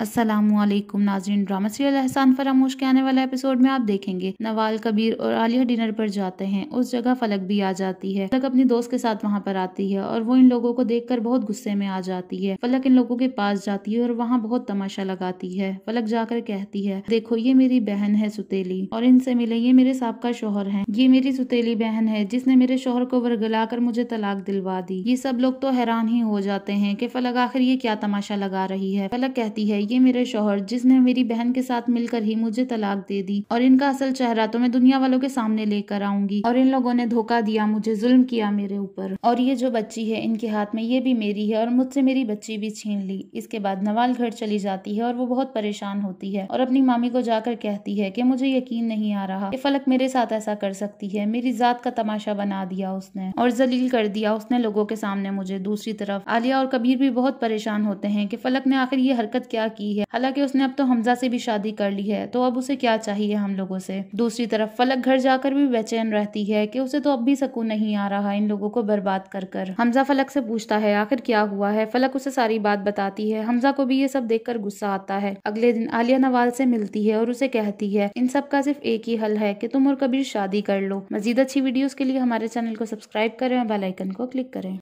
असलम नाजरीन drama serial एहसान फरामोश के आने वाले एपिसोड में आप देखेंगे नवाल कबीर और आलिया डिनर पर जाते हैं उस जगह फलक भी आ जाती है फलक अपनी दोस्त के साथ वहाँ पर आती है और वो इन लोगों को देखकर बहुत गुस्से में आ जाती है फलक इन लोगों के पास जाती है और वहाँ बहुत तमाशा लगाती है फलक जाकर कहती है देखो ये मेरी बहन है सुतेली और इनसे मिले ये मेरे साहब का शोहर है ये मेरी सुतेली बहन है जिसने मेरे शोहर को वरगला कर मुझे तलाक दिलवा दी ये सब लोग तो हैरान ही हो जाते हैं की फलक आखिर ये क्या तमाशा लगा रही है फलक कहती है ये मेरे शोहर जिसने मेरी बहन के साथ मिलकर ही मुझे तलाक दे दी और इनका असल चेहरा तो मैं दुनिया वालों के सामने लेकर आऊंगी और इन लोगों ने धोखा दिया मुझे जुल्म किया मेरे ऊपर और ये जो बच्ची है इनके हाथ में ये भी मेरी है और मुझसे मेरी बच्ची भी छीन ली इसके बाद नवाल घर चली जाती है और वो बहुत परेशान होती है और अपनी मामी को जाकर कहती है की मुझे यकीन नहीं आ रहा ये फलक मेरे साथ ऐसा कर सकती है मेरी जात का तमाशा बना दिया उसने और जलील कर दिया उसने लोगों के सामने मुझे दूसरी तरफ आलिया और कबीर भी बहुत परेशान होते हैं कि फलक ने आखिर ये हरकत क्या की है हालांकि उसने अब तो हमजा से भी शादी कर ली है तो अब उसे क्या चाहिए हम लोगों से दूसरी तरफ फलक घर जाकर भी बेचैन रहती है कि उसे तो अब भी सकून नहीं आ रहा इन लोगों को बर्बाद कर कर हमजा फलक से पूछता है आखिर क्या हुआ है फलक उसे सारी बात बताती है हमजा को भी ये सब देख गुस्सा आता है अगले दिन आलिया नवाल से मिलती है और उसे कहती है इन सब का सिर्फ एक ही हल है की तुम और कबीर शादी कर लो मजीद अच्छी वीडियो के लिए हमारे चैनल को सब्सक्राइब करें और बेलाइकन को क्लिक करें